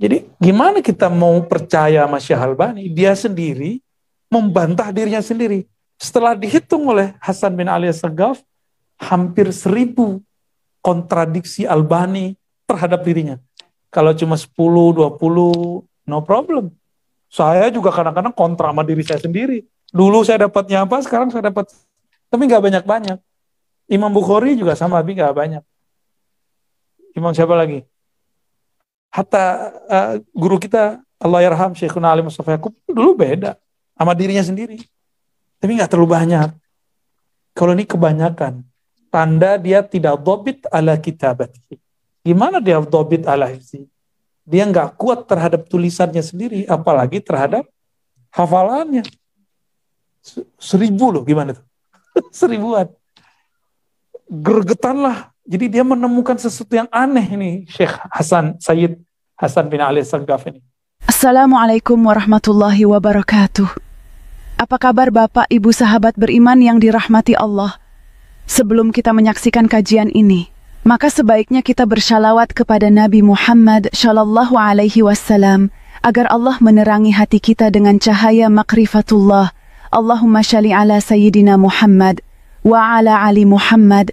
Jadi gimana kita mau percaya sama Syekh Dia sendiri membantah dirinya sendiri. Setelah dihitung oleh Hasan bin Ali Sagaf, hampir seribu kontradiksi Albani terhadap dirinya. Kalau cuma 10, 20, no problem. Saya juga kadang-kadang kontra sama diri saya sendiri. Dulu saya dapatnya apa, sekarang saya dapat. Tapi nggak banyak-banyak. Imam Bukhari juga sama, tapi nggak banyak. Imam siapa lagi? Hatta uh, guru kita Allah yarham Syekhuna Ali Mustafa Yaqub dulu beda sama dirinya sendiri. Tapi nggak terlalu banyak. Kalau ini kebanyakan, tanda dia tidak dobit ala kitabat. Gimana dia dobit ala hifzi? Dia nggak kuat terhadap tulisannya sendiri, apalagi terhadap hafalannya. Seribu loh, gimana tuh? Seribuan. lah jadi dia menemukan sesuatu yang aneh ini, Syekh Hasan Sayyid Hasan bin Ali Sanggaf ini. Assalamualaikum warahmatullahi wabarakatuh. Apa kabar Bapak Ibu sahabat beriman yang dirahmati Allah? Sebelum kita menyaksikan kajian ini, maka sebaiknya kita bersyalawat kepada Nabi Muhammad Shallallahu Alaihi Wasallam agar Allah menerangi hati kita dengan cahaya makrifatullah. Allahumma shalli ala Sayyidina Muhammad wa ala Ali Muhammad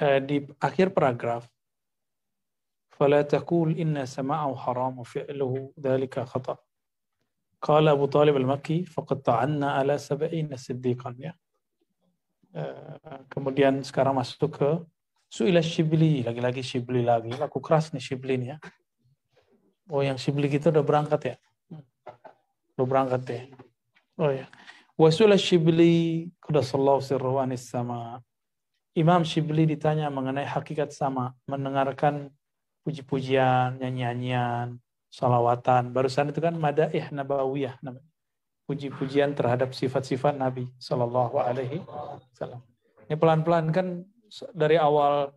Eh, di akhir paragraf فلا تقول إن سماعه حرام وفعله ذلك خطأ قال أبو طالب المكي فقد تعنى على سبعين صديقا ya. Eh, kemudian sekarang masuk ke Su'ilah Shibli, lagi-lagi Shibli lagi. aku keras nih Shibli nih ya. Oh yang Shibli kita gitu udah berangkat ya? Udah berangkat deh. Ya? Oh ya. Wasulah Shibli kuda sallallahu sirru anis sama. Imam Shibli ditanya mengenai hakikat sama, mendengarkan puji-pujian, nyanyian, salawatan. Barusan itu kan madaih nabawiyah namanya. Puji-pujian terhadap sifat-sifat Nabi Shallallahu Alaihi Wasallam. Ini pelan-pelan kan dari awal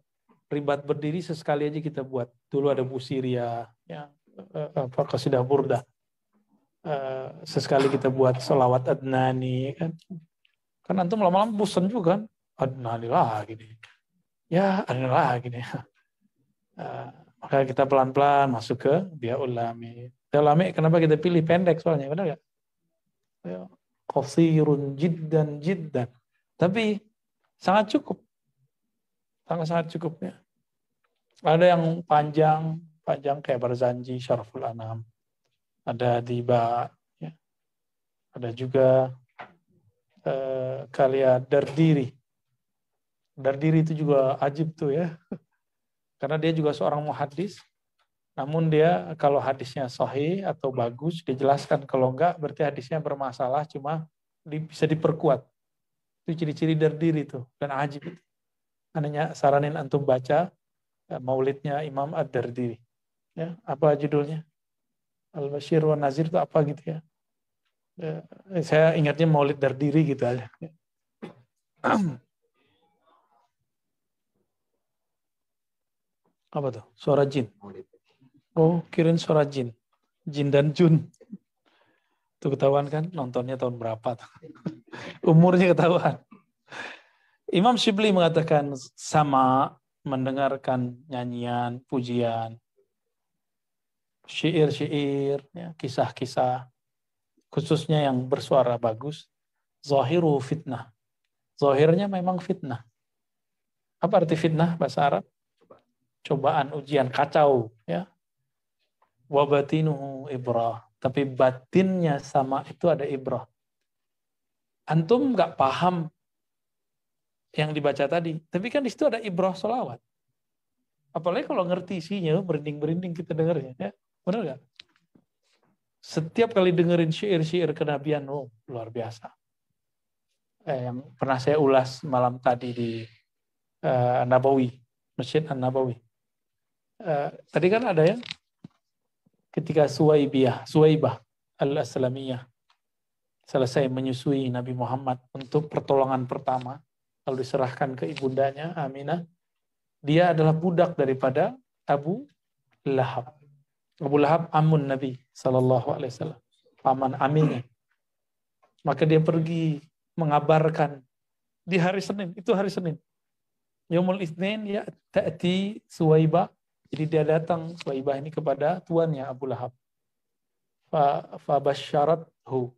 ribat berdiri sesekali aja kita buat. Dulu ada bu Syria ya, apa eh, eh, kasidah burda. Eh, sesekali kita buat salawat adnani kan kan antum lama-lama bosan juga kan aduh nanti lagi nih. Ya, ada lagi nih. Eh, maka kita pelan-pelan masuk ke dia ulami. Dia ulami kenapa kita pilih pendek soalnya, benar jid ya, Qasirun jiddan jiddan. Tapi sangat cukup. Sangat-sangat cukupnya. Ada yang panjang, panjang kayak Barzanji, Syarful Anam. Ada di ya. ada juga eh, kalian Dardiri Dardiri itu juga ajib tuh ya. Karena dia juga seorang muhadis. Namun dia kalau hadisnya sahih atau bagus dijelaskan kalau enggak berarti hadisnya bermasalah cuma bisa diperkuat. Itu ciri-ciri dardiri tuh dan ajib itu. Anehnya saranin antum baca eh, maulidnya Imam Ad-Dardiri. Ya, apa judulnya? Al-Bashir wa Nazir itu apa gitu ya. Eh, saya ingatnya maulid dardiri gitu aja. Apa tuh? Suara jin. Oh, kirim suara jin. Jin dan Jun. Itu ketahuan kan nontonnya tahun berapa. Umurnya ketahuan. Imam Syibli mengatakan sama mendengarkan nyanyian, pujian, syair-syair, ya, kisah-kisah, khususnya yang bersuara bagus, zahiru fitnah. Zahirnya memang fitnah. Apa arti fitnah bahasa Arab? cobaan ujian kacau ya wabatinuhu ibrah tapi batinnya sama itu ada ibrah antum nggak paham yang dibaca tadi tapi kan di situ ada ibrah solawat apalagi kalau ngerti isinya berinding berinding kita dengarnya ya benar nggak setiap kali dengerin syair-syair kenabian oh, luar biasa eh, yang pernah saya ulas malam tadi di uh, Nabawi, Masjid An Nabawi. Eh, tadi kan ada ya ketika Suwaibiyah, Suwaibah al-Aslamiyah selesai menyusui Nabi Muhammad untuk pertolongan pertama, lalu diserahkan ke ibundanya Aminah. Dia adalah budak daripada Abu Lahab. Abu Lahab amun Nabi Shallallahu Alaihi Wasallam, paman aminnya. Maka dia pergi mengabarkan di hari Senin, itu hari Senin. Yomul Isnin ya ta'ti Suwaibah jadi dia datang Suhaibah ini kepada tuannya Abu Lahab. Fa Fa Fabasyarathu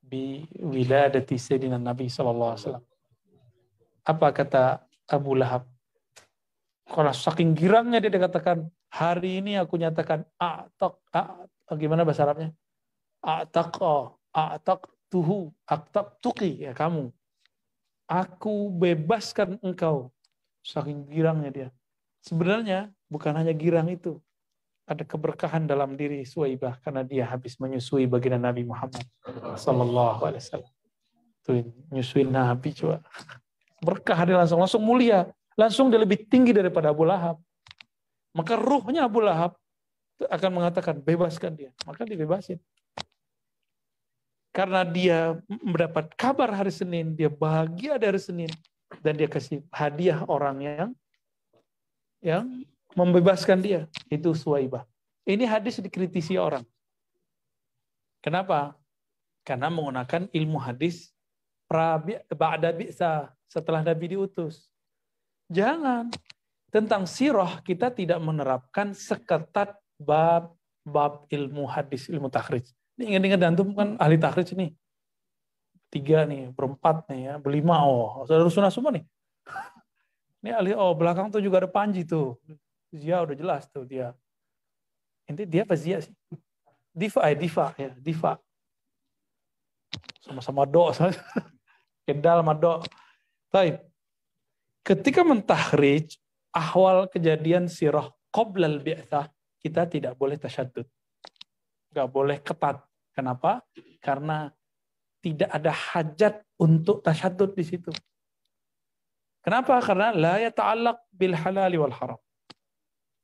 bi wiladati Sayyidina Nabi sallallahu alaihi wasallam. Apa kata Abu Lahab? Karena saking girangnya dia dikatakan, hari ini aku nyatakan a'taq a, gimana bahasa Arabnya? A'taq a'taq tuhu, a'taq tuki ya kamu. Aku bebaskan engkau. Saking girangnya dia. Sebenarnya Bukan hanya girang itu. Ada keberkahan dalam diri Suwaibah karena dia habis menyusui baginda Nabi Muhammad sallallahu alaihi wasallam. Tuh nyusui Nabi coba. Berkah dia langsung langsung mulia, langsung dia lebih tinggi daripada Abu Lahab. Maka ruhnya Abu Lahab akan mengatakan bebaskan dia. Maka dibebasin karena dia mendapat kabar hari Senin, dia bahagia dari Senin dan dia kasih hadiah orang yang yang membebaskan dia. Itu Suwaibah. Ini hadis dikritisi orang. Kenapa? Karena menggunakan ilmu hadis ba'da bi'sa, setelah Nabi diutus. Jangan. Tentang sirah, kita tidak menerapkan seketat bab bab ilmu hadis, ilmu takhrij. Ini ingat-ingat antum kan ahli takhrij nih. Tiga nih, berempat nih ya, berlima oh. Saudara sunah semua nih. Ini ahli oh belakang tuh juga ada Panji tuh. Zia udah jelas tuh dia. Ini dia apa Zia sih? Diva, eh, Diva ya, Diva. Sama-sama do, sama. Kendal sama do. Taib. Ketika mentahrij ahwal kejadian sirah qoblal bi'tsah, kita tidak boleh tasyadud. Gak boleh ketat. Kenapa? Karena tidak ada hajat untuk tasyadud di situ. Kenapa? Karena la ya ta'allaq bil halali wal haram.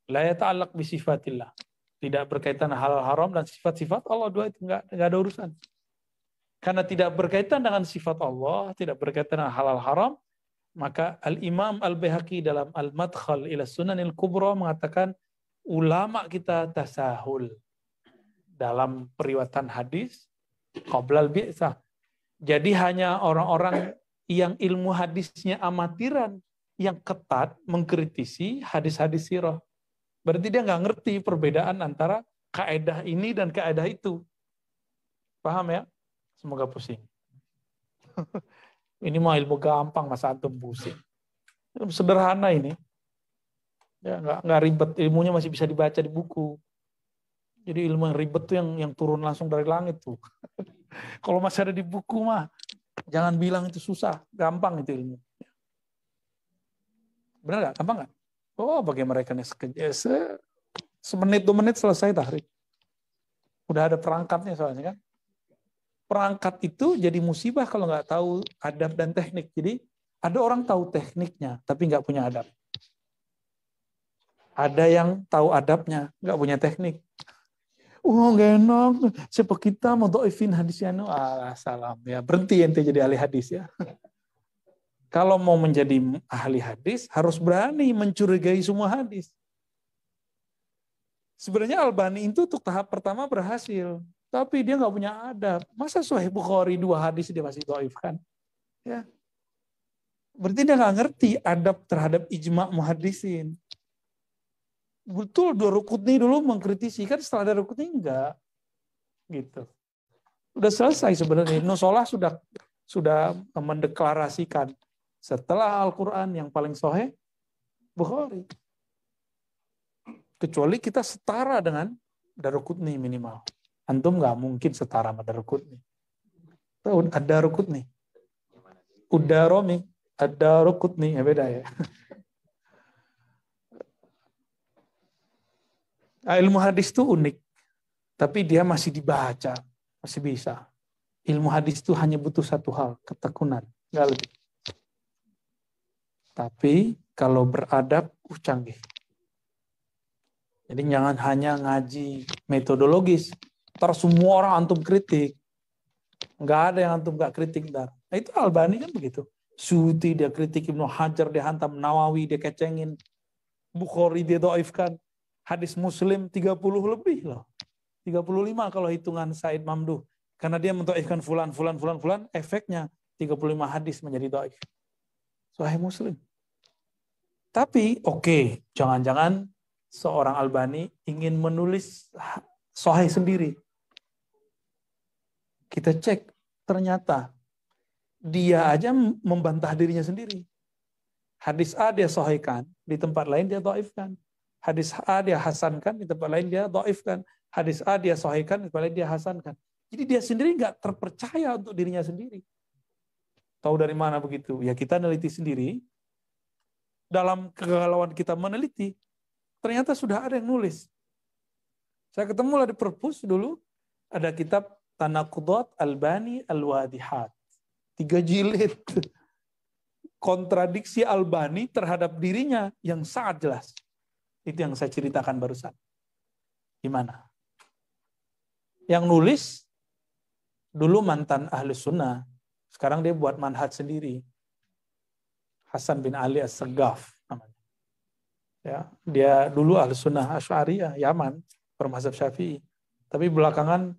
La yata'allaq bi sifatillah. Tidak berkaitan halal haram dan sifat-sifat Allah dua itu enggak, enggak ada urusan. Karena tidak berkaitan dengan sifat Allah, tidak berkaitan dengan halal haram, maka Al-Imam Al-Bihaqi dalam Al-Madkhal ila Sunanil Kubra mengatakan ulama kita tasahul dalam periwatan hadis qoblal bi'sah. Jadi hanya orang-orang yang ilmu hadisnya amatiran yang ketat mengkritisi hadis-hadis sirah. Berarti dia nggak ngerti perbedaan antara kaedah ini dan kaedah itu. Paham ya? Semoga pusing. ini mah ilmu gampang, masa Antum pusing. Ilmu sederhana ini. Ya, nggak, nggak ribet. Ilmunya masih bisa dibaca di buku. Jadi ilmu yang ribet tuh yang, yang turun langsung dari langit tuh. Kalau masih ada di buku mah, jangan bilang itu susah. Gampang itu ilmu. Benar nggak? Gampang nggak? Oh, bagi mereka ini eh, se semenit dua menit selesai tahrik. Udah ada perangkatnya soalnya kan. Perangkat itu jadi musibah kalau nggak tahu adab dan teknik. Jadi ada orang tahu tekniknya tapi nggak punya adab. Ada yang tahu adabnya, nggak punya teknik. Oh, gak enak. Siapa kita mau doifin hadisnya? Ah, salam ya. Berhenti ente jadi ahli hadis ya kalau mau menjadi ahli hadis harus berani mencurigai semua hadis. Sebenarnya Albani itu untuk tahap pertama berhasil, tapi dia nggak punya adab. Masa Sahih Bukhari dua hadis dia masih doif kan? Ya. Berarti dia nggak ngerti adab terhadap ijma muhadisin. Betul dua ini dulu mengkritisi, kan setelah ada ini enggak. Gitu. Udah selesai sebenarnya. Nusolah sudah sudah mendeklarasikan setelah Al-Quran yang paling soheh Bukhari. Kecuali kita setara dengan Darukutni minimal. Antum nggak mungkin setara sama Darukutni. ada darukutni udah romi ada darukutni Ya beda ya. Ah, ilmu hadis itu unik. Tapi dia masih dibaca. Masih bisa. Ilmu hadis itu hanya butuh satu hal. Ketekunan. Nggak lebih. Tapi kalau beradab, uh, canggih. Jadi jangan hanya ngaji metodologis. Ntar semua orang antum kritik. Enggak ada yang antum nggak kritik ntar. Nah, itu Albani kan begitu. Suti dia kritik Ibnu Hajar, dia hantam Nawawi, dia kecengin. Bukhari dia doifkan. Hadis Muslim 30 lebih loh. 35 kalau hitungan Said Mamduh. Karena dia mentoifkan fulan, fulan, fulan, fulan. Efeknya 35 hadis menjadi doaif. Sahih Muslim. Tapi oke, okay, jangan-jangan seorang Albani ingin menulis sohe sendiri. Kita cek, ternyata dia aja membantah dirinya sendiri. Hadis A dia sohaikan, di tempat lain dia doifkan. Hadis A dia hasankan, di tempat lain dia doifkan. Hadis A dia sohaikan, di tempat lain dia hasankan. Jadi dia sendiri nggak terpercaya untuk dirinya sendiri. Tahu dari mana begitu? Ya kita neliti sendiri, dalam kegalauan kita meneliti, ternyata sudah ada yang nulis. Saya ketemu lah di perpus dulu, ada kitab Tanakudat Albani Al-Wadihat. Tiga jilid. Kontradiksi Albani terhadap dirinya yang sangat jelas. Itu yang saya ceritakan barusan. Gimana? Yang nulis dulu mantan ahli sunnah. Sekarang dia buat manhat sendiri. Hasan bin Ali As-Segaf namanya. Ya, dia dulu ahli sunnah Asy'ariyah Yaman, bermazhab Syafi'i. Tapi belakangan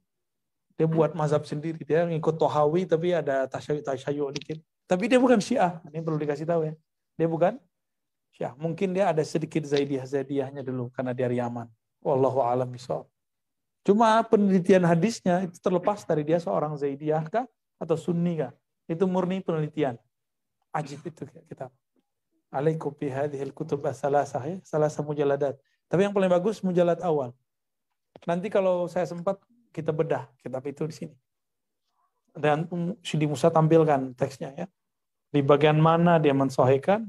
dia buat mazhab sendiri. Dia ngikut Tohawi tapi ada tasyayu tasyayu dikit. Tapi dia bukan Syiah. Ini perlu dikasih tahu ya. Dia bukan Syiah. Mungkin dia ada sedikit zaidiyah zaidiyahnya dulu karena dia Yaman. Wallahu alam misal, Cuma penelitian hadisnya itu terlepas dari dia seorang Zaidiyah kah atau Sunni kah. Itu murni penelitian ajib itu kita. Alaikum bihadhil kutub salasah ya, Salasah mujaladat. Tapi yang paling bagus mujalad awal. Nanti kalau saya sempat kita bedah kitab itu di sini. Dan um, Sidi Musa tampilkan teksnya ya. Di bagian mana dia mensohikan,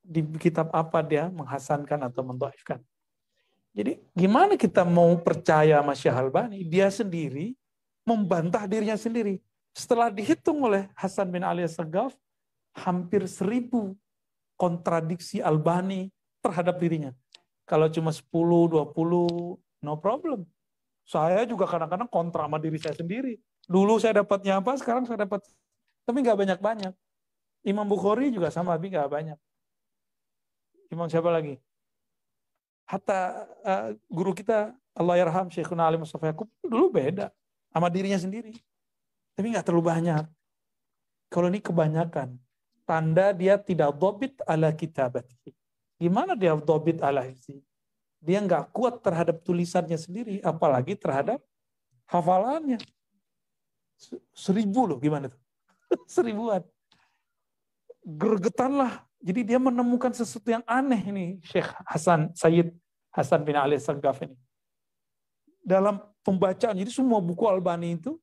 di kitab apa dia menghasankan atau mendoifkan. Jadi gimana kita mau percaya sama Syekh Dia sendiri membantah dirinya sendiri. Setelah dihitung oleh Hasan bin Ali Segaf, hampir seribu kontradiksi Albani terhadap dirinya. Kalau cuma 10, 20, no problem. Saya juga kadang-kadang kontra sama diri saya sendiri. Dulu saya dapatnya apa, sekarang saya dapat. Tapi nggak banyak-banyak. Imam Bukhari juga sama, tapi nggak banyak. Imam siapa lagi? Hatta uh, guru kita, Allah Yarham, Syekhuna Ali Mustafa Yaakub, dulu beda sama dirinya sendiri. Tapi nggak terlalu banyak. Kalau ini kebanyakan, tanda dia tidak dobit ala berarti Gimana dia dobit ala itu Dia nggak kuat terhadap tulisannya sendiri, apalagi terhadap hafalannya. Seribu loh, gimana tuh? Seribuan. Gergetanlah. Jadi dia menemukan sesuatu yang aneh ini Syekh Hasan Sayyid Hasan bin Ali Sanggaf ini. Dalam pembacaan, jadi semua buku Albani itu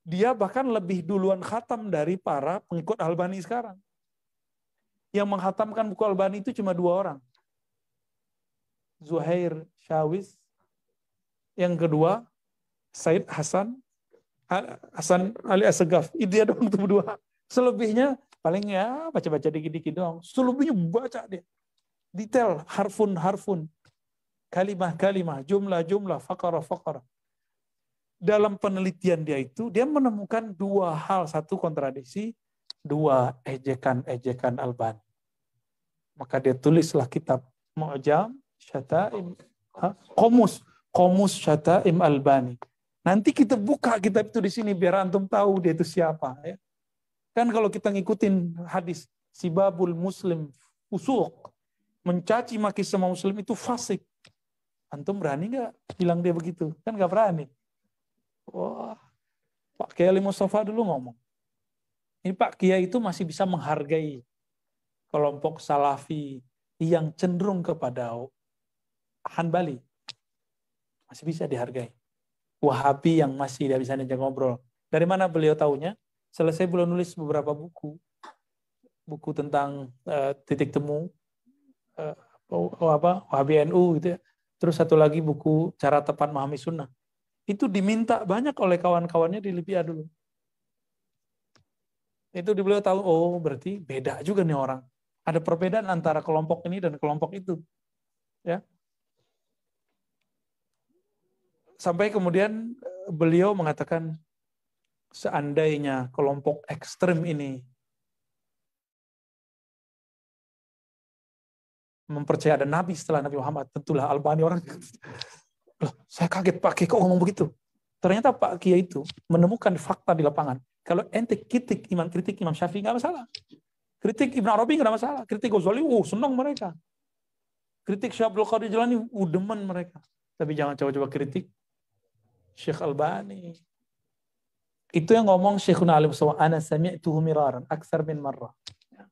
dia bahkan lebih duluan khatam dari para pengikut Albani sekarang. Yang menghatamkan buku al itu cuma dua orang. Zuhair Syawis. Yang kedua, Said Hasan. Hasan Ali Asegaf. Itu dia doang itu berdua. Selebihnya paling ya baca-baca dikit-dikit doang. Selebihnya baca dia. Detail, harfun-harfun. Kalimah-kalimah, jumlah-jumlah, fakara-fakara. Dalam penelitian dia itu, dia menemukan dua hal. Satu kontradiksi, dua ejekan-ejekan Albani. Maka dia tulislah kitab Mu'jam Syata'im Komus Komus Syata'im Albani. Nanti kita buka kitab itu di sini biar antum tahu dia itu siapa ya. Kan kalau kita ngikutin hadis si babul muslim usuk mencaci maki semua muslim itu fasik. Antum berani nggak bilang dia begitu? Kan nggak berani. Wah, Pak Kiai Mustafa dulu ngomong. Ini Pak Kiai itu masih bisa menghargai kelompok salafi yang cenderung kepada Hanbali masih bisa dihargai. Wahabi yang masih tidak bisa diajak ngobrol. Dari mana beliau tahunya? Selesai beliau nulis beberapa buku. Buku tentang uh, titik temu uh, oh, apa Wahabi NU gitu ya. Terus satu lagi buku cara tepat memahami sunnah. Itu diminta banyak oleh kawan-kawannya di Libya dulu. Itu beliau tahu, oh berarti beda juga nih orang. Ada perbedaan antara kelompok ini dan kelompok itu. Ya. Sampai kemudian eh, beliau mengatakan seandainya kelompok ekstrem ini mempercaya ada nabi setelah Nabi Muhammad, tentulah Albani orang Loh, saya kaget Pak Kiai kok ngomong begitu. Ternyata Pak Kiai itu menemukan fakta di lapangan. Kalau ente kritik iman kritik Imam Syafi'i nggak masalah. Kritik Ibn Arabi nggak ada masalah. Kritik Ghazali, oh senang mereka. Kritik Syekh Abdul Qadir Jalani, oh demen mereka. Tapi jangan coba-coba kritik Syekh Albani. Itu yang ngomong Syekhuna Alim Sawa, ana sami'tuhu miraran, aksar min marrah. Ya.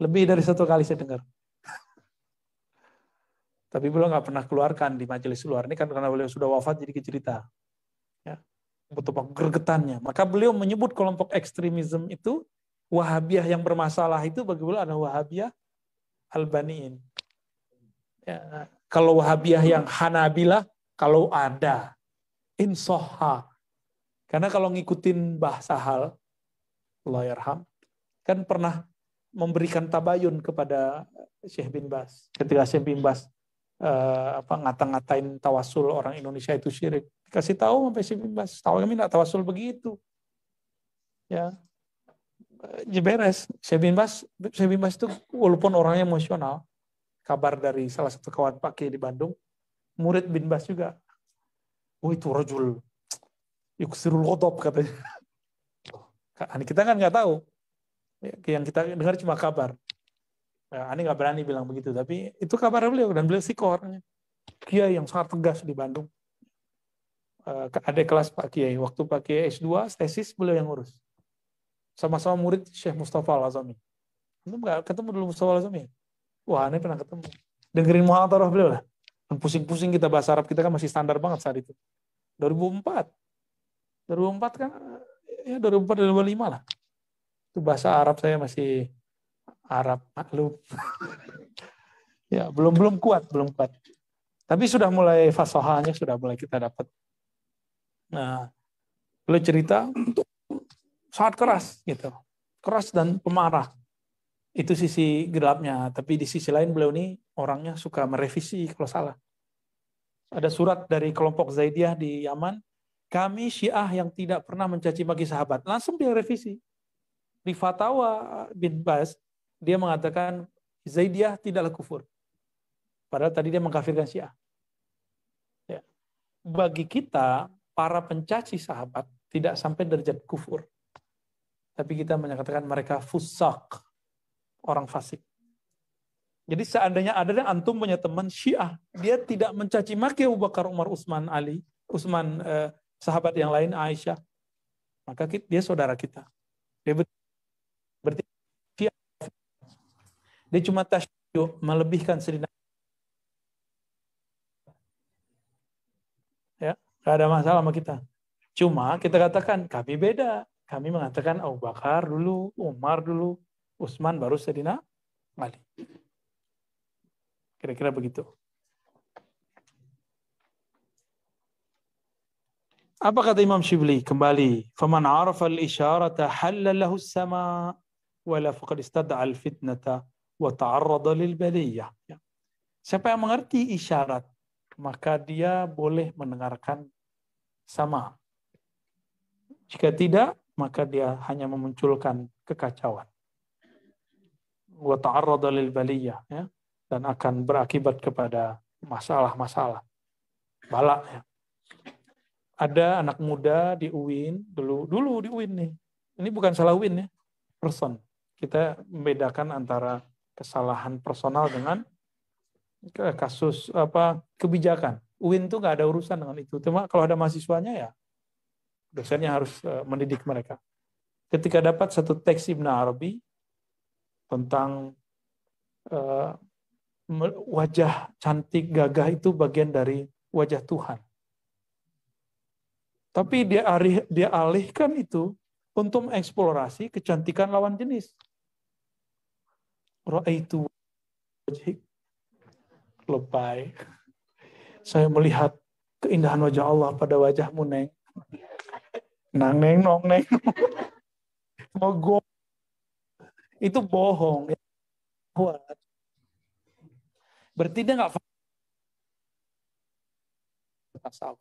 Lebih dari satu kali saya dengar. Tapi beliau nggak pernah keluarkan di majelis luar. Ini kan karena beliau sudah wafat jadi cerita. Ya. Betapa gergetannya. Maka beliau menyebut kelompok ekstremisme itu Wahabiyah yang bermasalah itu bagaimana ada Wahabiyah Albaniin. Ya, kalau Wahabiyah yang Hanabilah, kalau ada. Insoha. Karena kalau ngikutin bahasa hal, lawyerham kan pernah memberikan tabayun kepada Syekh bin Bas. Ketika Syekh bin Bas eh, apa ngata-ngatain tawasul orang Indonesia itu syirik. Dikasih tahu sampai Syekh bin Bas, tahu kami enggak tawasul begitu. Ya, jeberes. Saya bimbas, saya bimbas itu walaupun orangnya emosional, kabar dari salah satu kawan pakai di Bandung, murid binbas juga. Oh itu rojul, sirul kotop katanya. Ani kita kan nggak tahu. Ya, yang kita dengar cuma kabar. Ya, Ani nggak berani bilang begitu, tapi itu kabar beliau dan beliau sih orangnya. Kiai yang sangat tegas di Bandung. Eh, Ada kelas Pak Kiai. Waktu Pak Kiai S2, tesis beliau yang urus sama-sama murid Syekh Mustafa Al-Azami. Itu nggak ketemu dulu Mustafa Al-Azami? Wah, ini pernah ketemu. Dengerin muhataroh beliau lah. Pusing-pusing kita bahasa Arab kita kan masih standar banget saat itu. 2004. 2004 kan ya 2004 2005 lah. Itu bahasa Arab saya masih Arab maklum. ya, belum belum kuat, belum kuat. Tapi sudah mulai fasohanya sudah mulai kita dapat. Nah, boleh cerita sangat keras gitu keras dan pemarah itu sisi gelapnya tapi di sisi lain beliau ini orangnya suka merevisi kalau salah ada surat dari kelompok Zaidiyah di Yaman kami Syiah yang tidak pernah mencaci maki sahabat langsung dia revisi di fatwa bin Bas dia mengatakan Zaidiyah tidaklah kufur padahal tadi dia mengkafirkan Syiah ya. bagi kita para pencaci sahabat tidak sampai derajat kufur tapi kita menyatakan mereka fusak, orang fasik. Jadi seandainya ada yang antum punya teman Syiah, dia tidak mencaci maki Abu Bakar, Umar, Utsman, Ali, Utsman eh, sahabat yang lain Aisyah, maka dia saudara kita. Dia berarti Syiah. Dia cuma tasyuk melebihkan sedina. Ya, gak ada masalah sama kita. Cuma kita katakan kami beda. Kami mengatakan Abu Bakar dulu, Umar dulu, Utsman baru sedina, Ali. Kira-kira begitu. Apa kata Imam Syibli? Kembali. Faman arafa al-isyarata halalahu sama wala faqad istad'a al-fitnata wa ta'arrada lil baliyah. Ya. Siapa yang mengerti isyarat, maka dia boleh mendengarkan sama. Jika tidak, maka dia hanya memunculkan kekacauan. Wa lil baliyah ya dan akan berakibat kepada masalah-masalah. Balak ya. Ada anak muda di UIN dulu dulu di UIN nih. Ini bukan salah UIN ya. Person. Kita membedakan antara kesalahan personal dengan kasus apa kebijakan. UIN itu nggak ada urusan dengan itu. Cuma kalau ada mahasiswanya ya dosennya harus eh, mendidik mereka. Ketika dapat satu teks Ibn Arabi tentang eh, wajah cantik gagah itu bagian dari wajah Tuhan. Tapi dia alih, dia alihkan itu untuk mengeksplorasi kecantikan lawan jenis. Ra'aitu wajhik lebay. Saya melihat keindahan wajah Allah pada wajah Neng nang neng nong neng mogo itu bohong buat ya. berarti dia nggak tasawuf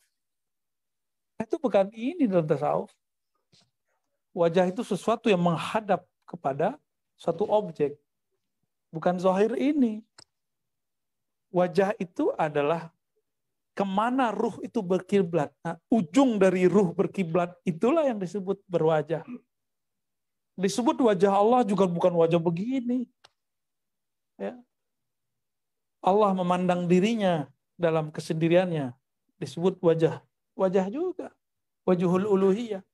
nah, itu bukan ini dalam tasawuf wajah itu sesuatu yang menghadap kepada suatu objek bukan zahir ini wajah itu adalah kemana ruh itu berkiblat. Nah, ujung dari ruh berkiblat itulah yang disebut berwajah. Disebut wajah Allah juga bukan wajah begini. Ya. Allah memandang dirinya dalam kesendiriannya. Disebut wajah. Wajah juga. Wajahul uluhiyah.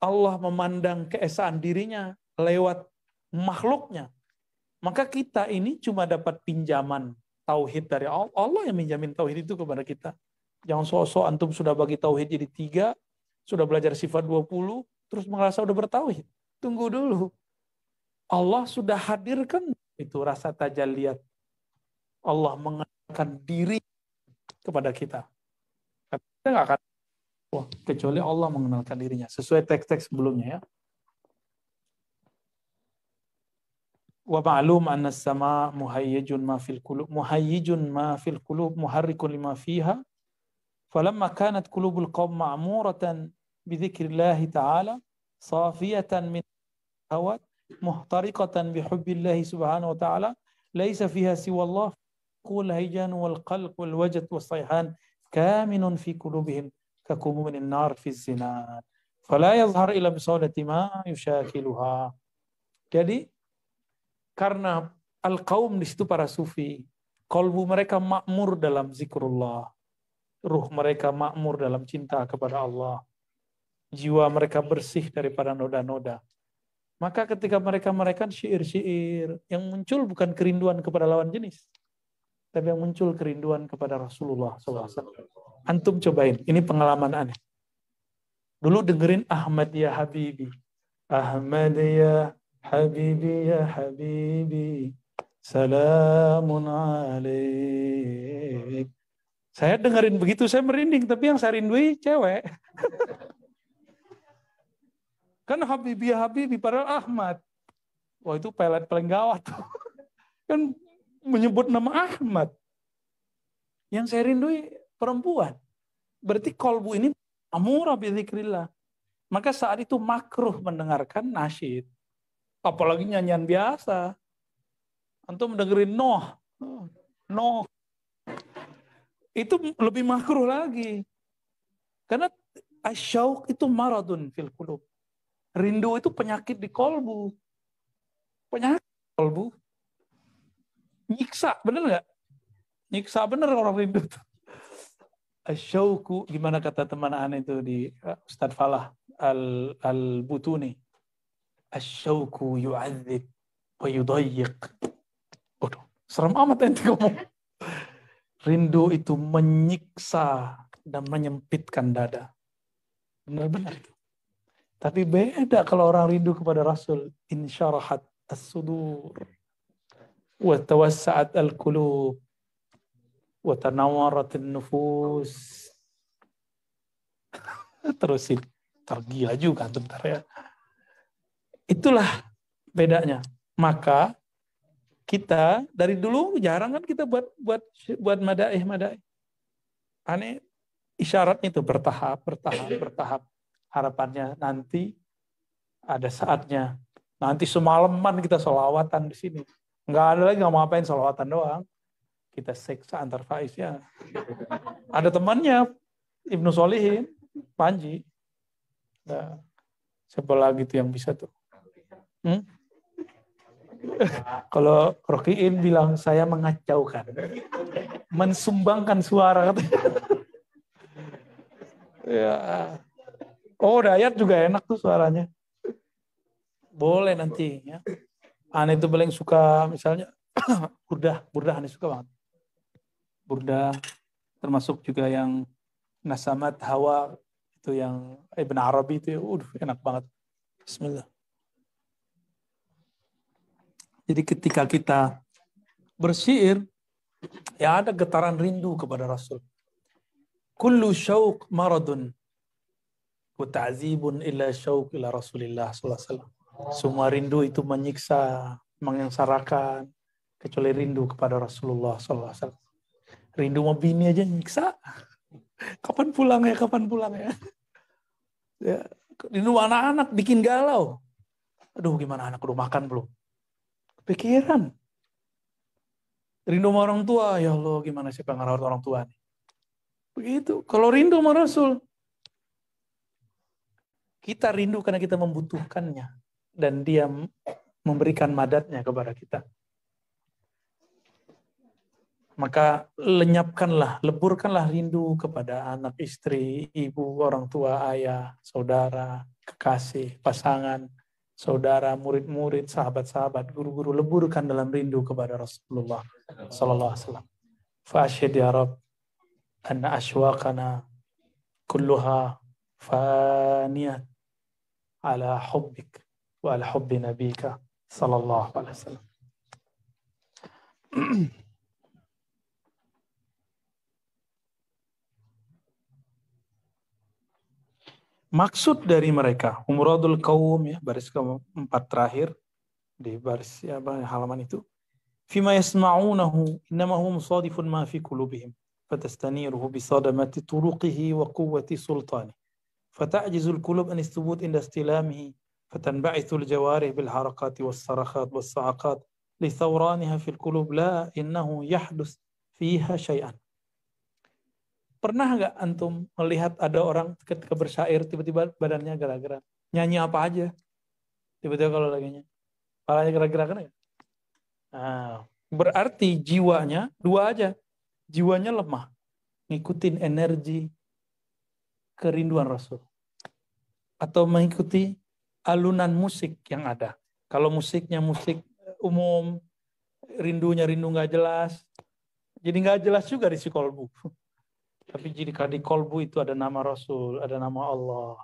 Allah memandang keesaan dirinya lewat makhluknya. Maka kita ini cuma dapat pinjaman tauhid dari Allah. Allah yang menjamin tauhid itu kepada kita. Jangan sosok antum sudah bagi tauhid jadi tiga, sudah belajar sifat 20, terus merasa udah bertauhid. Tunggu dulu. Allah sudah hadirkan itu rasa tajaliat. Allah mengenalkan diri kepada kita. Kita nggak akan kecuali Allah mengenalkan dirinya. Sesuai teks-teks sebelumnya ya. ومعلوم أن السماء مهيج ما في القلوب مهيج ما في القلوب محرك لما فيها فلما كانت قلوب القوم معمورة بذكر الله تعالى صافية من الهوات محترقة بحب الله سبحانه وتعالى ليس فيها سوى الله والهيجان والقلق والوجد والصيحان كامن في قلوبهم ككموم النار في الزنا فلا يظهر إلا بصولة ما يشاكلها Jadi Karena al kaum di situ para sufi, kalbu mereka makmur dalam zikrullah. Ruh mereka makmur dalam cinta kepada Allah. Jiwa mereka bersih daripada noda-noda. Maka ketika mereka mereka syair-syair, yang muncul bukan kerinduan kepada lawan jenis, tapi yang muncul kerinduan kepada Rasulullah SAW. Antum cobain, ini pengalaman aneh. Dulu dengerin Ahmad ya Habibi. Ahmad ya حبيبي يا حبيبي salamun alaik. Saya dengerin begitu, saya merinding. Tapi yang saya rindui cewek. kan Habibi ya Habibi, padahal Ahmad. Wah itu pelet paling gawat. kan menyebut nama Ahmad. Yang saya rindui perempuan. Berarti kolbu ini amurah bidzikrillah. Maka saat itu makruh mendengarkan nasyid. Apalagi nyanyian biasa. Antum dengerin Noh. Noh. Itu lebih makruh lagi. Karena asyauk itu maradun fil kulub. Rindu itu penyakit di kolbu. Penyakit di kolbu. Nyiksa, bener nggak? Nyiksa bener orang rindu tuh. Asyauku, gimana kata teman aneh itu di eh, Ustadz Falah al, al Butuni asyauku yu'adzib wa yudayyiq. serem amat ente ngomong. Rindu itu menyiksa dan menyempitkan dada. Benar-benar itu. Tapi beda kalau orang rindu kepada Rasul. Insyarahat as-sudur. Wa tawassa'at al-kulub. Wa tanawarat nufus Terusin. Tergila juga sebentar ya. Itulah bedanya. Maka kita dari dulu jarang kan kita buat buat buat madaih madaih. Aneh isyaratnya itu bertahap, bertahap, bertahap. Harapannya nanti ada saatnya. Nanti semalaman kita solawatan di sini. Nggak ada lagi nggak mau ngapain solawatan doang. Kita seksa antar faiz ya. Ada temannya Ibnu Solihin, Panji. Nah, siapa lagi yang bisa tuh? Hmm? Kalau Rokiin bilang saya mengacaukan, mensumbangkan suara. ya. Oh, Dayat juga enak tuh suaranya. Boleh nanti ya. itu paling suka misalnya burdah, burdah Ani suka banget. Burdah termasuk juga yang Nasamat Hawa itu yang Ibn Arabi itu, uh, enak banget. Bismillah. Jadi ketika kita bersyair, ya ada getaran rindu kepada Rasul. Kullu syauq maradun wa ta'zibun illa syauq ila Rasulillah sallallahu alaihi Semua rindu itu menyiksa, mengensarakan kecuali rindu kepada Rasulullah saw Rindu mau bini aja nyiksa. Kapan pulang ya? Kapan pulang ya? ya rindu anak-anak bikin galau. Aduh gimana anak udah makan belum? Pikiran. Rindu sama orang tua, ya Allah gimana sih pengaruh orang tua nih. Begitu. Kalau rindu sama Rasul, kita rindu karena kita membutuhkannya. Dan dia memberikan madatnya kepada kita. Maka lenyapkanlah, leburkanlah rindu kepada anak istri, ibu, orang tua, ayah, saudara, kekasih, pasangan, saudara, murid-murid, sahabat-sahabat, guru-guru leburkan dalam rindu kepada Rasulullah sallallahu alaihi wasallam. Fa'ashhad ya Rabb "An ashwaqana kulluha faniyat ala hubbik wa ala hubbi nabika sallallahu alaihi wasallam. maksud dari mereka umradul kaum ya baris keempat terakhir di baris ya, apa, halaman itu fima yasma'unahu innama hum sadifun ma fi qulubihim فتستنيره بصدمة طرقه وقوة سلطانه فتعجز القلوب عن الثبوت عند استلامه فتنبعث الجوارح بالحركات والصرخات والصعقات لثورانها في القلوب لا إنه يحدث فيها شيئا Pernah nggak antum melihat ada orang ketika bersair tiba-tiba badannya gerak-gerak? Nyanyi apa aja? Tiba-tiba kalau lagunya. Palanya gerak-gerak kan Nah, berarti jiwanya dua aja. Jiwanya lemah. Ngikutin energi kerinduan Rasul. Atau mengikuti alunan musik yang ada. Kalau musiknya musik umum, rindunya rindu nggak jelas. Jadi nggak jelas juga di kolbu. Tapi jika di kolbu itu ada nama Rasul, ada nama Allah.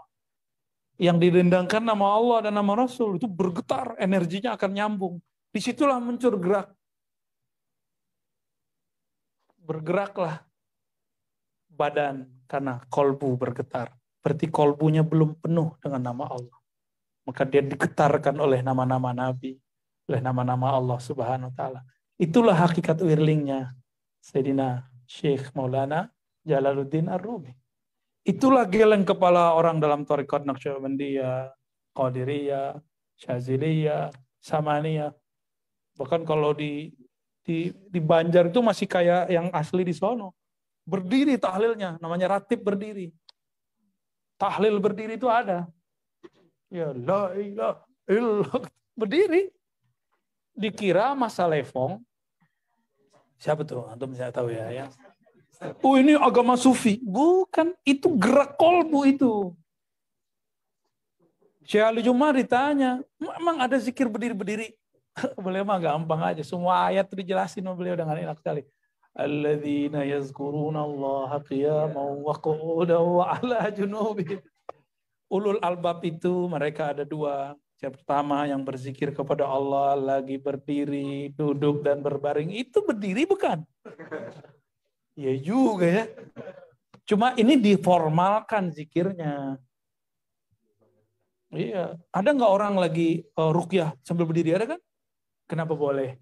Yang didendangkan nama Allah dan nama Rasul itu bergetar, energinya akan nyambung. Disitulah muncul gerak. Bergeraklah badan karena kolbu bergetar. Berarti kolbunya belum penuh dengan nama Allah. Maka dia digetarkan oleh nama-nama Nabi, oleh nama-nama Allah Subhanahu wa taala. Itulah hakikat wirlingnya Sayyidina Syekh Maulana Jalaluddin Ar-Rumi. Itulah geleng kepala orang dalam Tariqat Naqsyabandiyah, Qadiriyah, Syaziliyah, Samaniyah. Bahkan kalau di, di di Banjar itu masih kayak yang asli di sono. Berdiri tahlilnya, namanya ratib berdiri. Tahlil berdiri itu ada. Ya la ilah ilah Berdiri. Dikira masa lefong. Siapa tuh? Antum saya tahu ya. ya Oh ini agama sufi. Bukan, itu gerak kolbu itu. Syekh Ali Jumar ditanya, memang ada zikir berdiri-berdiri? beliau mah gampang aja, semua ayat itu dijelasin sama beliau dengan enak sekali. Alladzina yazkuruna Allah qiyaman iya. wa qu'udan wa ala junubi. Ulul albab itu mereka ada dua. Yang pertama yang berzikir kepada Allah lagi berdiri, duduk dan berbaring itu berdiri bukan? Iya juga ya. Cuma ini diformalkan zikirnya. Iya. Ada nggak orang lagi uh, rukyah sambil berdiri? Ada kan? Kenapa boleh?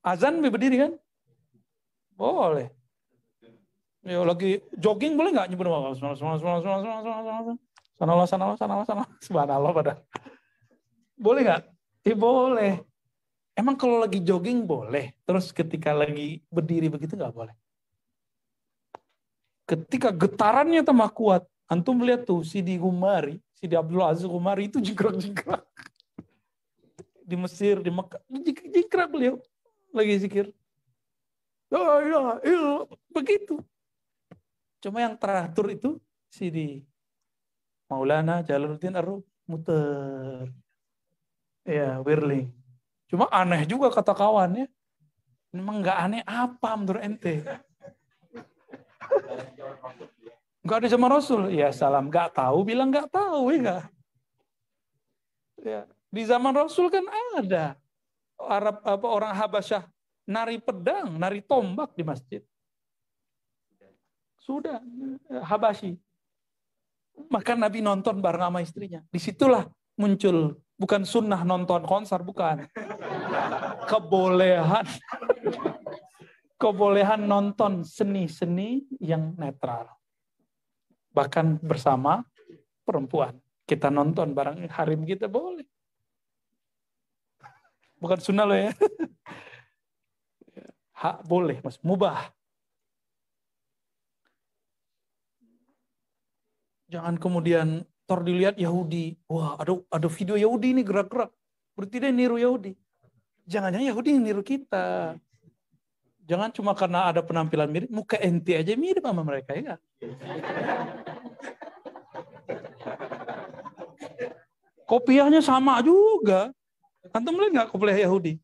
Azan berdiri kan? Boleh. Ya lagi jogging boleh nggak nyebut Allah? Subhanallah, subhanallah, subhanallah, subhanallah, subhanallah, subhanallah, pada. Boleh nggak? Eh boleh. Emang kalau lagi jogging boleh, terus ketika lagi berdiri begitu nggak boleh? ketika getarannya tambah kuat, antum melihat tuh Sidi Gumari, Sidi Abdul Aziz Gumari itu jingkrak-jingkrak. Di Mesir, di Mekah, jingkrak beliau lagi zikir. Oh, ya, ya, begitu. Cuma yang teratur itu Sidi Maulana Jalaluddin aru muter. Ya, wirling. Cuma aneh juga kata kawan ya. Memang nggak aneh apa menurut ente. Enggak ada zaman Rasul. Ya salam. Enggak tahu bilang enggak tahu. Ya, ya. Di zaman Rasul kan ada. Arab apa orang Habasyah nari pedang, nari tombak di masjid. Sudah eh, Habasyi. Maka Nabi nonton bareng sama istrinya. Disitulah muncul bukan sunnah nonton konser bukan kebolehan kebolehan nonton seni-seni yang netral. Bahkan bersama perempuan. Kita nonton barang eh, harim kita boleh. Bukan sunnah loh ya. Hak boleh, mas mubah. Jangan kemudian tor dilihat Yahudi. Wah, ada ada video Yahudi ini gerak-gerak. Berarti dia niru Yahudi. Jangan-jangan Yahudi yang niru kita. Jangan cuma karena ada penampilan mirip, muka enti aja mirip sama mereka ya. Kopiahnya sama juga. Antum lihat nggak kopiah Yahudi?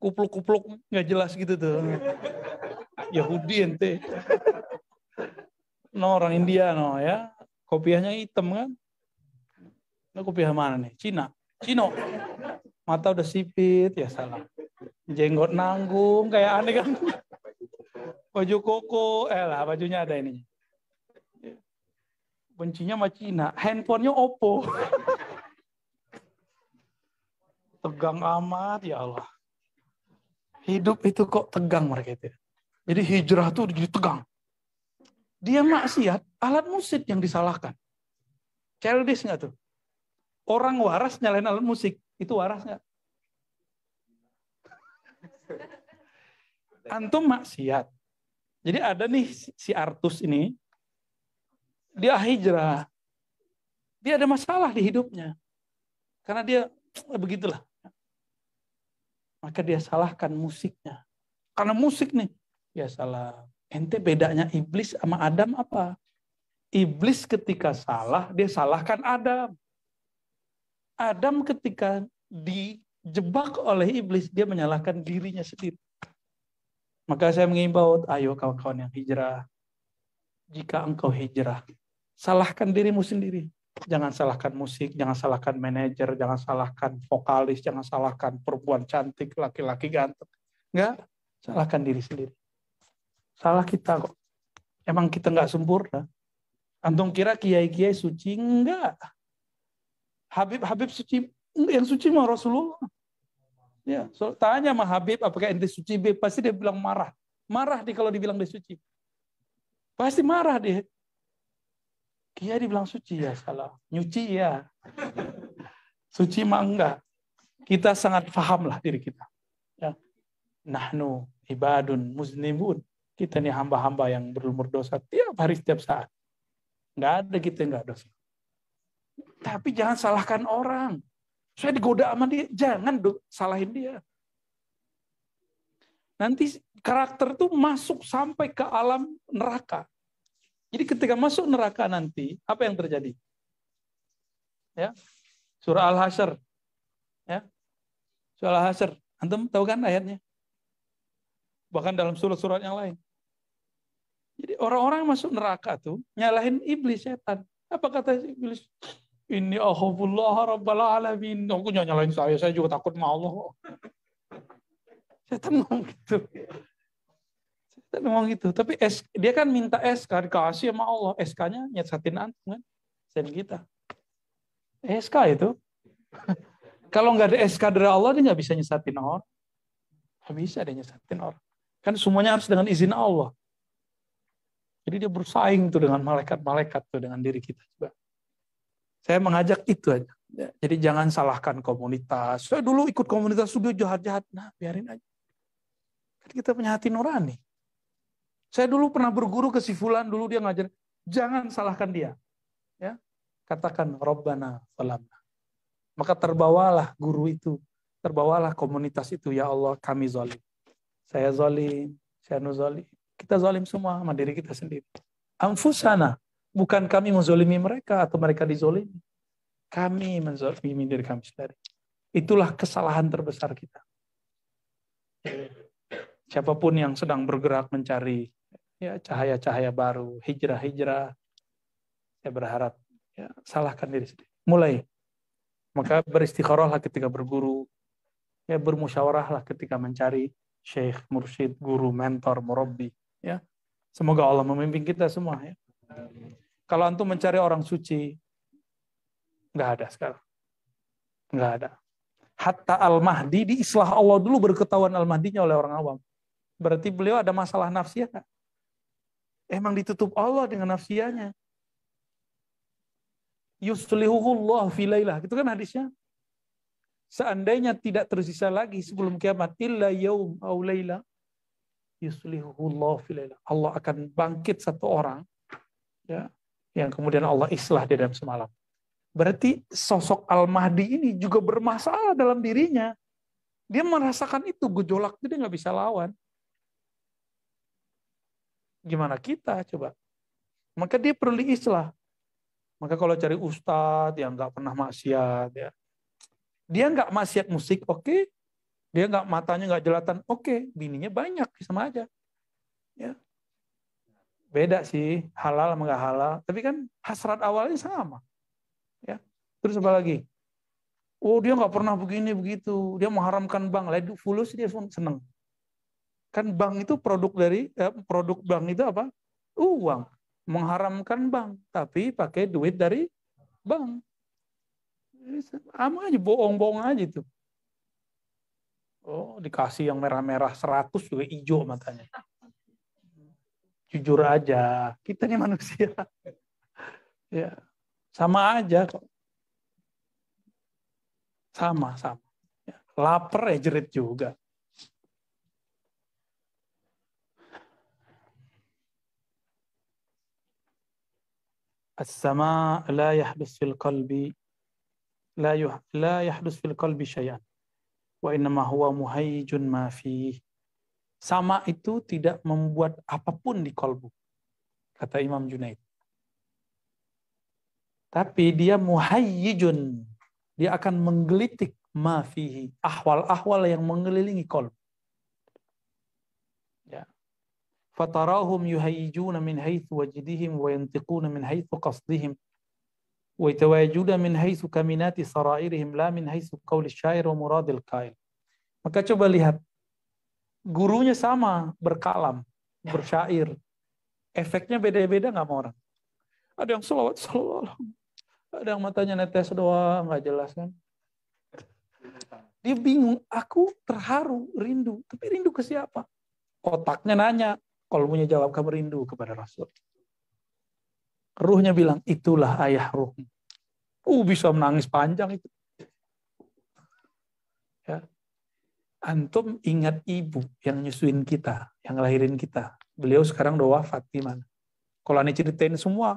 Kupluk-kupluk nggak jelas gitu tuh. Yahudi ente. no orang India no ya. Kopiahnya hitam kan. Nah, kopiah mana nih? Cina. Cino. Mata udah sipit ya salah jenggot nanggung kayak aneh kan baju koko eh lah bajunya ada ini bencinya sama Cina handphonenya Oppo tegang amat ya Allah hidup itu kok tegang mereka itu jadi hijrah tuh jadi tegang dia maksiat alat musik yang disalahkan childish nggak tuh orang waras nyalain alat musik itu waras nggak Antum maksiat. Jadi ada nih si Artus ini, dia hijrah. Dia ada masalah di hidupnya. Karena dia begitulah. Maka dia salahkan musiknya. Karena musik nih, ya salah. Ente bedanya iblis sama Adam apa? Iblis ketika salah, dia salahkan Adam. Adam ketika di dijebak oleh iblis, dia menyalahkan dirinya sendiri. Maka saya mengimbau, ayo kawan-kawan yang hijrah. Jika engkau hijrah, salahkan dirimu sendiri. Jangan salahkan musik, jangan salahkan manajer, jangan salahkan vokalis, jangan salahkan perempuan cantik, laki-laki ganteng. Enggak, salahkan diri sendiri. Salah kita kok. Emang kita enggak sempurna. Antum kira kiai-kiai suci? Enggak. Habib-habib suci yang suci mah Rasulullah. Ya, so, tanya sama Habib apakah ente suci? be Pasti dia bilang marah. Marah dia kalau dibilang dia suci. Pasti marah dia. Kia dibilang suci ya salah. Nyuci ya. suci mah enggak. Kita sangat paham diri kita. Ya. Nahnu ibadun muznibun. Kita ini hamba-hamba yang berlumur dosa tiap hari, setiap saat. Enggak ada kita enggak dosa. Tapi jangan salahkan orang. Saya digoda sama dia, jangan do salahin dia. Nanti karakter itu masuk sampai ke alam neraka. Jadi ketika masuk neraka nanti, apa yang terjadi? Ya. Surah Al-Hasyr. Ya. Surah Al-Hasyr. Antum tahu kan ayatnya? Bahkan dalam surat-surat yang lain. Jadi orang-orang masuk neraka tuh nyalahin iblis setan. Apa kata iblis? Ini akhafullah rabbal alamin. Aku jangan nyalain saya, saya juga takut sama Allah. Saya ngomong gitu. Saya ngomong gitu. Tapi es, dia kan minta SK, kan, dikasih sama Allah. SK-nya nyesatin antum kan? Sen kita. SK itu. Kalau nggak ada SK dari Allah, dia nggak bisa nyesatin orang. Nggak bisa dia nyesatin orang. Kan semuanya harus dengan izin Allah. Jadi dia bersaing tuh dengan malaikat-malaikat tuh dengan diri kita juga. Saya mengajak itu aja. Jadi jangan salahkan komunitas. Saya dulu ikut komunitas dulu jahat-jahat. Nah, biarin aja. Kan kita punya hati nurani. Saya dulu pernah berguru ke si Fulan, dulu dia ngajar, jangan salahkan dia. Ya, katakan Robbana falamna. Maka terbawalah guru itu, terbawalah komunitas itu. Ya Allah, kami zolim. Saya zolim, saya nu zolim. Kita zolim semua sama diri kita sendiri. Amfusana Bukan kami menzolimi mereka atau mereka dizolimi. Kami menzolimi diri kami sendiri. Itulah kesalahan terbesar kita. Siapapun yang sedang bergerak mencari ya cahaya-cahaya baru, hijrah-hijrah, saya berharap ya, salahkan diri sendiri. Mulai maka beristikharahlah ketika berguru, ya bermusyawarahlah ketika mencari syekh, mursyid, guru, mentor, murabbi, ya. Semoga Allah memimpin kita semua ya. Kalau antum mencari orang suci, nggak ada sekarang. Nggak ada. Hatta Al-Mahdi, di islah Allah dulu berketahuan Al-Mahdinya oleh orang awam. Berarti beliau ada masalah nafsiyah nggak? Emang ditutup Allah dengan nafsiyahnya. Yuslihuhullah filailah. gitu kan hadisnya. Seandainya tidak tersisa lagi sebelum kiamat. Illa yaum awlayla. Yuslihuhullah filailah. Allah akan bangkit satu orang. ya yang kemudian Allah islah di dalam semalam. Berarti sosok Al-Mahdi ini juga bermasalah dalam dirinya. Dia merasakan itu gejolak, dia nggak bisa lawan. Gimana kita coba? Maka dia perlu diislah. Maka kalau cari ustadz yang nggak pernah maksiat, ya. dia nggak maksiat musik, oke. Okay. Dia nggak matanya nggak jelatan, oke. Okay. Bininya banyak, sama aja. Ya. Beda sih, halal sama nggak halal. Tapi kan hasrat awalnya sama. Ya. Terus apa lagi? Oh dia nggak pernah begini begitu. Dia mengharamkan bank. Lah fulus dia seneng. Kan bank itu produk dari eh, produk bank itu apa? Uang. Mengharamkan bank, tapi pakai duit dari bank. sama aja bohong-bohong aja tuh Oh, dikasih yang merah-merah 100 juga hijau matanya jujur aja. Kita ini manusia. ya. Sama aja kok. Sama, sama. Ya. Lapar ya jerit juga. as la yahbis fil qalbi la yuh, la yahdus fil qalbi syai'an wa innama huwa muhayyijun ma fihi sama itu tidak membuat apapun di kolbu, kata Imam Junaid. Tapi dia muhayyijun. Dia akan menggelitik mafihi, ahwal-ahwal yang mengelilingi kolbu. Ya. Fatarahum yuhayyijuna min haitsu wajdihim wa yantiquna min haitsu qasdihim wa yatawajjuda min haitsu kaminati sarairihim la min haitsu qaul syair wa muradil kail. Maka coba lihat gurunya sama berkalam, bersyair. Efeknya beda-beda nggak mau orang. Ada yang selawat, selawat. Ada yang matanya netes doang, nggak jelas kan. Dia bingung, aku terharu, rindu. Tapi rindu ke siapa? Otaknya nanya, kalau punya jawab kamu rindu kepada Rasul. Ruhnya bilang, itulah ayah ruh. Uh, bisa menangis panjang itu. Ya antum ingat ibu yang nyusuin kita, yang lahirin kita. Beliau sekarang udah wafat gimana? Kalau ane ceritain semua,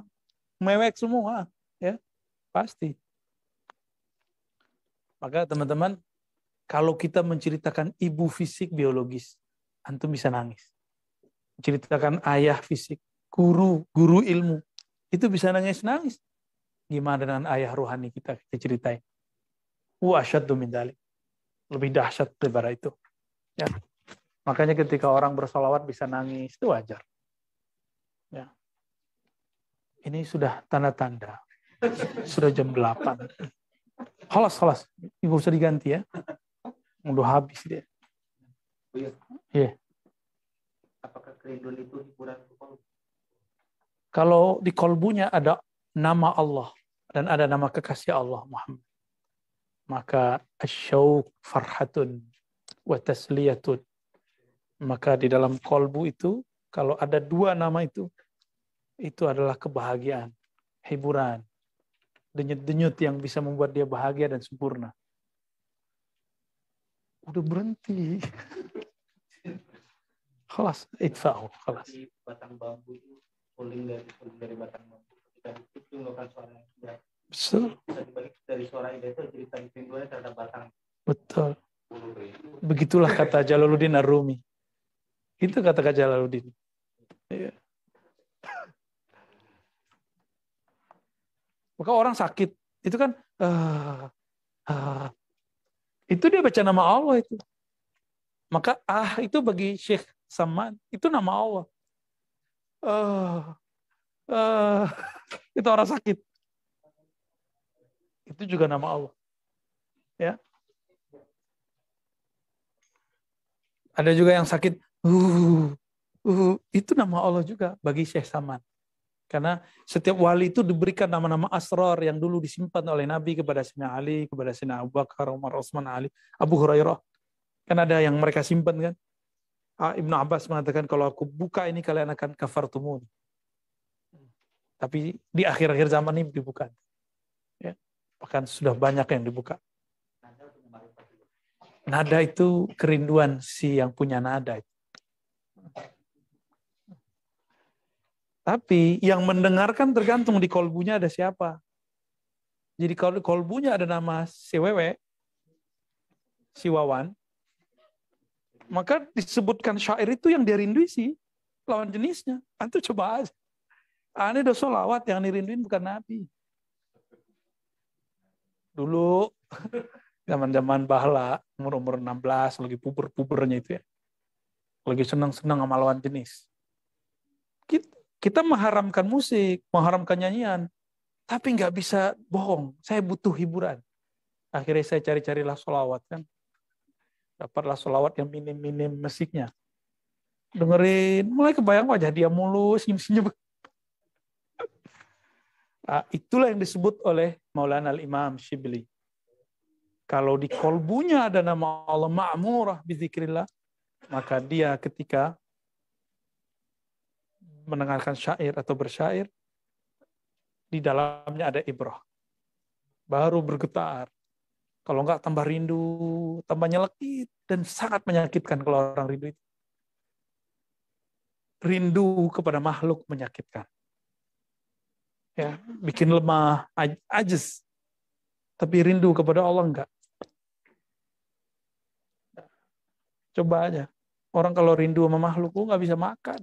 mewek semua, ya pasti. Maka teman-teman, kalau kita menceritakan ibu fisik biologis, antum bisa nangis. Menceritakan ayah fisik, guru, guru ilmu, itu bisa nangis-nangis. Gimana dengan ayah rohani kita, kita ceritain. Wa asyaddu min lebih dahsyat daripada itu. Ya. Makanya ketika orang bersolawat bisa nangis, itu wajar. Ya. Ini sudah tanda-tanda. Sudah jam 8. Halas, halas. Ini usah diganti ya. Udah habis dia. Iya. Yeah. Apakah kerinduan itu hiburan Kalau di kolbunya ada nama Allah dan ada nama kekasih Allah Muhammad maka asyauq farhatun wa tasliyatun. Maka di dalam kolbu itu, kalau ada dua nama itu, itu adalah kebahagiaan, hiburan, denyut-denyut yang bisa membuat dia bahagia dan sempurna. Udah berhenti. Kelas, itfa'u, kelas. Batang bambu, puling dari, dari batang bambu. Kita itu melakukan suara yang Betul. Dari suara itu terhadap batang. Betul. Begitulah kata Jalaluddin ar Itu kata-kata Jalaluddin. Ya. Maka orang sakit itu kan uh, uh, itu dia baca nama Allah itu. Maka ah itu bagi Syekh Saman itu nama Allah. Uh, uh, itu orang sakit. Itu juga nama Allah. Ya. Ada juga yang sakit, uh, uh, uh, itu nama Allah juga bagi Syekh Saman. Karena setiap wali itu diberikan nama-nama asrar yang dulu disimpan oleh Nabi kepada Sina Ali, kepada Sina Abu Bakar, Umar, Osman, Ali, Abu Hurairah. Kan ada yang mereka simpan kan. Ibnu Abbas mengatakan kalau aku buka ini kalian akan kafartumun. Tapi di akhir-akhir zaman ini dibuka. Bahkan sudah banyak yang dibuka. Nada itu kerinduan si yang punya nada. Tapi yang mendengarkan tergantung di kolbunya ada siapa. Jadi kalau kolbunya ada nama si Wewe, si Wawan, maka disebutkan syair itu yang dia rindui sih lawan jenisnya. Antu coba aja. Aneh udah solawat yang dirinduin bukan Nabi dulu zaman-zaman bahla umur-umur 16 lagi puber-pubernya itu ya. Lagi senang-senang sama lawan jenis. Kita, mengharamkan musik, mengharamkan nyanyian, tapi nggak bisa bohong. Saya butuh hiburan. Akhirnya saya cari-carilah solawat kan. Dapatlah solawat yang minim-minim mesiknya Dengerin, mulai kebayang wajah dia mulus, senyum-senyum. Ah, itulah yang disebut oleh Maulana Al-Imam Shibli. Kalau di kolbunya ada nama Allah ma'murah bizikrillah, maka dia ketika mendengarkan syair atau bersyair, di dalamnya ada ibrah. Baru bergetar. Kalau enggak tambah rindu, tambah nyelekit, dan sangat menyakitkan kalau orang rindu itu. Rindu kepada makhluk menyakitkan ya bikin lemah, aja, Tapi rindu kepada Allah enggak? Coba aja. Orang kalau rindu sama makhluk, oh, nggak bisa makan.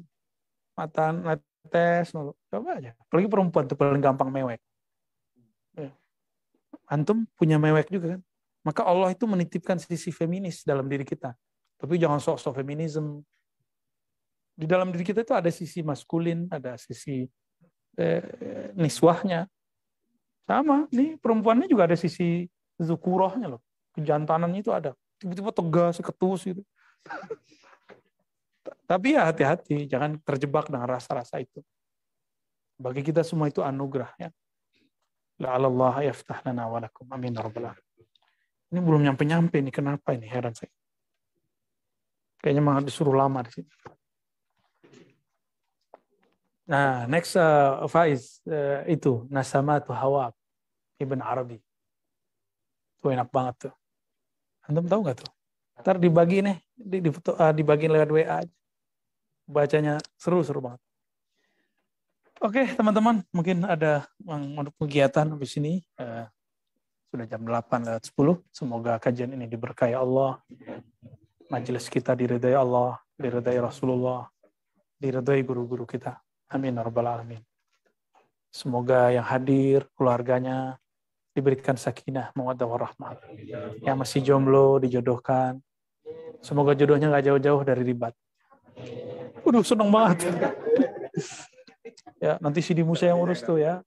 Mata netes, coba aja. Apalagi perempuan tuh paling gampang mewek. Ya. Antum punya mewek juga kan? Maka Allah itu menitipkan sisi feminis dalam diri kita. Tapi jangan sok-sok feminisme. Di dalam diri kita itu ada sisi maskulin, ada sisi eh, niswahnya. Sama, nih perempuannya juga ada sisi zukurohnya loh. Kejantanannya itu ada. Tiba-tiba tegas, ketus gitu. Tapi ya hati-hati, jangan terjebak dengan rasa-rasa itu. Bagi kita semua itu anugerah ya. La'alallah yaftah lana walakum. Amin. Ya ini belum nyampe-nyampe nih, kenapa ini? Heran saya. Kayaknya malah disuruh lama di sini. Nah, next uh, Faiz uh, itu Nasamatu Hawab Ibn Arabi. Tuh enak banget tuh. Antum tahu nggak tuh? Ntar dibagi nih, di, di uh, dibagiin lewat WA aja. Bacanya seru-seru banget. Oke, teman-teman, mungkin ada untuk kegiatan di sini. Uh, sudah jam 8 lewat 10. Semoga kajian ini diberkahi Allah. Majelis kita diridai Allah, diridai Rasulullah, diridai guru-guru kita. Amin. Ya Rabbal Alamin. Semoga yang hadir, keluarganya, diberikan sakinah, mawadah warahmat Yang masih jomblo, dijodohkan. Semoga jodohnya nggak jauh-jauh dari ribat. Waduh, seneng banget. ya, nanti si Dimu yang urus tuh ya.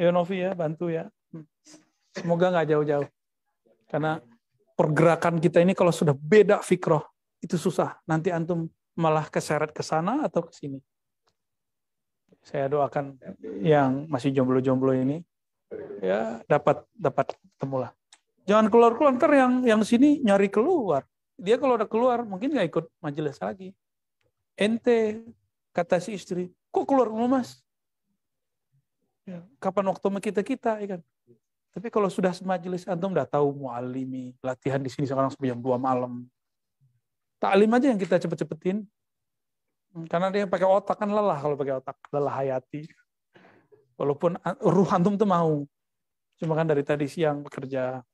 Ya Novi ya, bantu ya. Semoga nggak jauh-jauh. Karena pergerakan kita ini kalau sudah beda fikroh, itu susah. Nanti antum malah keseret ke sana atau ke sini. Saya doakan yang masih jomblo-jomblo ini ya dapat dapat temulah. Jangan keluar-keluar ntar yang yang sini nyari keluar. Dia kalau udah keluar mungkin nggak ikut majelis lagi. Ente kata si istri, kok keluar rumah mas? Ya, kapan waktu kita kita, ya kan? Tapi kalau sudah semajelis antum udah tahu mualimi, latihan di sini sekarang sebanyak dua malam. Taklim aja yang kita cepet-cepetin. Karena dia pakai otak kan lelah kalau pakai otak, lelah hayati. Walaupun ah, ruh antum tuh mau, cuma kan dari tadi siang bekerja.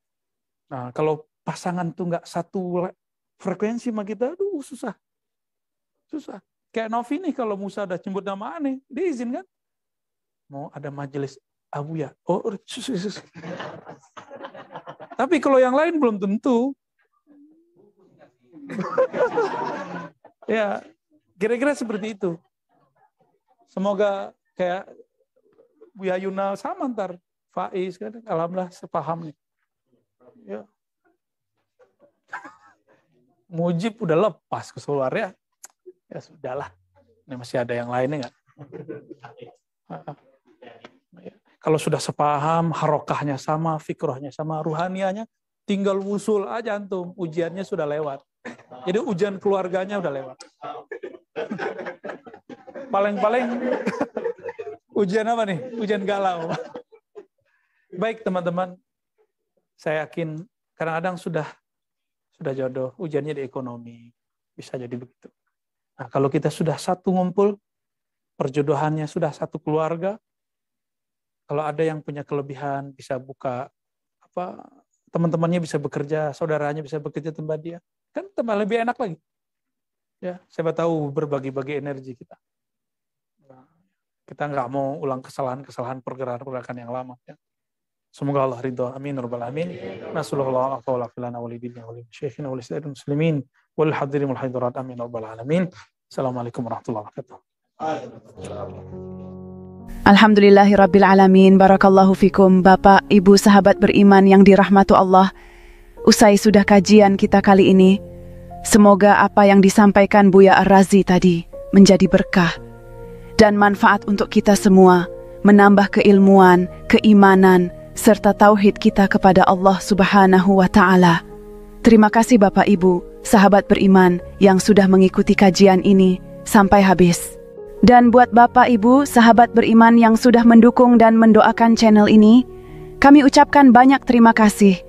Nah, kalau pasangan tuh nggak satu frekuensi sama kita, aduh susah, susah. Kayak Novi nih kalau Musa udah jemput nama aneh, dia izin kan? Mau ada majelis Abu ya? Oh, sus, sus. Tapi kalau yang lain belum tentu. ya, Kira-kira seperti itu. Semoga kayak Buya Yuna sama ntar. Faiz, kan? alhamdulillah sepaham nih. Ya. Mujib udah lepas ke solar ya. Ya sudahlah. Ini masih ada yang lainnya nggak? Ya. Kalau sudah sepaham, harokahnya sama, fikrohnya sama, ruhanianya, tinggal wusul aja antum. Ujiannya sudah lewat. Jadi ujian keluarganya udah lewat. Paling-paling ujian apa nih? Ujian galau. Baik teman-teman, saya yakin karena kadang sudah sudah jodoh, ujiannya di ekonomi. Bisa jadi begitu. Nah, kalau kita sudah satu ngumpul, perjodohannya sudah satu keluarga, kalau ada yang punya kelebihan bisa buka apa teman-temannya bisa bekerja, saudaranya bisa bekerja tempat dia. Kan tambah lebih enak lagi. Ya, siapa tahu berbagi-bagi energi kita. Kita nggak mau ulang kesalahan-kesalahan pergerakan-pergerakan yang lama. Ya. Semoga Allah ridho. Amin. Rabbal alamin. Nasallallahu alaihi wa sallam wa lidina wa syaikhina wa muslimin wal hadirin wal hadirat. Amin. Rabbal alamin. Assalamualaikum warahmatullahi wabarakatuh. Alhamdulillahirabbil alamin. Barakallahu fikum Bapak, Ibu, sahabat beriman yang dirahmati Allah. Usai sudah kajian kita kali ini, Semoga apa yang disampaikan Buya Ar-Razi tadi menjadi berkah dan manfaat untuk kita semua, menambah keilmuan, keimanan, serta tauhid kita kepada Allah Subhanahu wa taala. Terima kasih Bapak Ibu, sahabat beriman yang sudah mengikuti kajian ini sampai habis. Dan buat Bapak Ibu, sahabat beriman yang sudah mendukung dan mendoakan channel ini, kami ucapkan banyak terima kasih.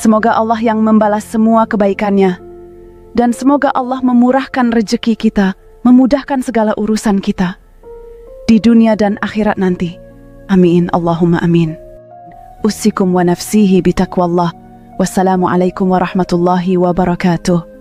Semoga Allah yang membalas semua kebaikannya dan semoga Allah memurahkan rejeki kita, memudahkan segala urusan kita di dunia dan akhirat nanti. Amin Allahumma amin. Ussikum wa nafsihi bitaqwallah. Wassalamualaikum warahmatullahi wabarakatuh.